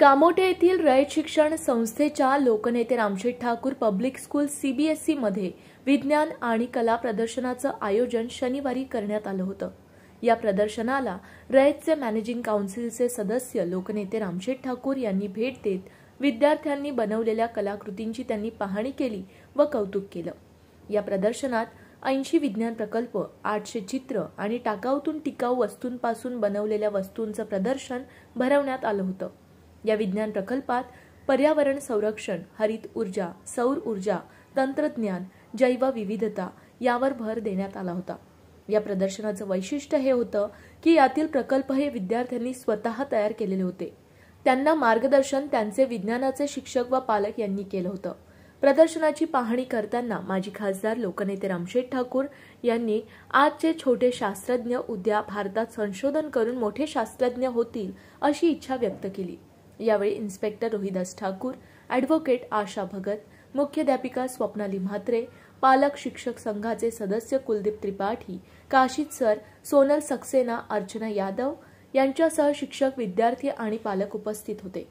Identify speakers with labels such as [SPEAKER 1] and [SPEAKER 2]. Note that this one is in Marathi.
[SPEAKER 1] कामोटे येथील रयत शिक्षण संस्थेच्या लोकनेते Ramsheth Thakur public school CBSE e मध्ये विज्ञान आणि कला प्रदर्शनाचं आयोजन शनिवारी करण्यात आलं होतं या प्रदर्शनाला रयतचे मॅनेजिंग काउन्सिलचे सदस्य लोकनेते रामशेठ ठाकूर यांनी भेट देत विद्यार्थ्यांनी बनवलेल्या कलाकृतींची त्यांनी पाहणी केली व कौतुक केलं या प्रदर्शनात ऐंशी विज्ञान प्रकल्प आठशे चित्र आणि टाकाऊतून टिकाऊ वस्तूंपासून बनवलेल्या वस्तूंचं प्रदर्शन भरवण्यात आलं होतं या विज्ञान प्रकल्पात पर्यावरण संरक्षण हरित ऊर्जा सौर ऊर्जा तंत्रज्ञान जैवविविधता यावर भर देण्यात आला होता या प्रदर्शनाचं वैशिष्ट्य हे होतं की यातील प्रकल्प हे विद्यार्थ्यांनी स्वतः तयार केलेले होते त्यांना मार्गदर्शन त्यांचे विज्ञानाचे शिक्षक व पालक यांनी केलं होतं प्रदर्शनाची पाहणी करताना माजी खासदार लोकनेते रामशेठ ठाकूर यांनी आजचे छोटे शास्त्रज्ञ उद्या भारतात संशोधन करून मोठे शास्त्रज्ञ होतील अशी इच्छा व्यक्त केली यावेळी इन्स्पेक्टर रोहिदास ठाकूर ॲडव्होकेट आशा भगत मुख्याध्यापिका स्वप्नाली म्हात्रे पालक शिक्षक संघाचे सदस्य कुलदीप त्रिपाठी काशीत सर सोनल सक्सेना अर्चना यादव यांच्यासह शिक्षक विद्यार्थी आणि पालक उपस्थित होते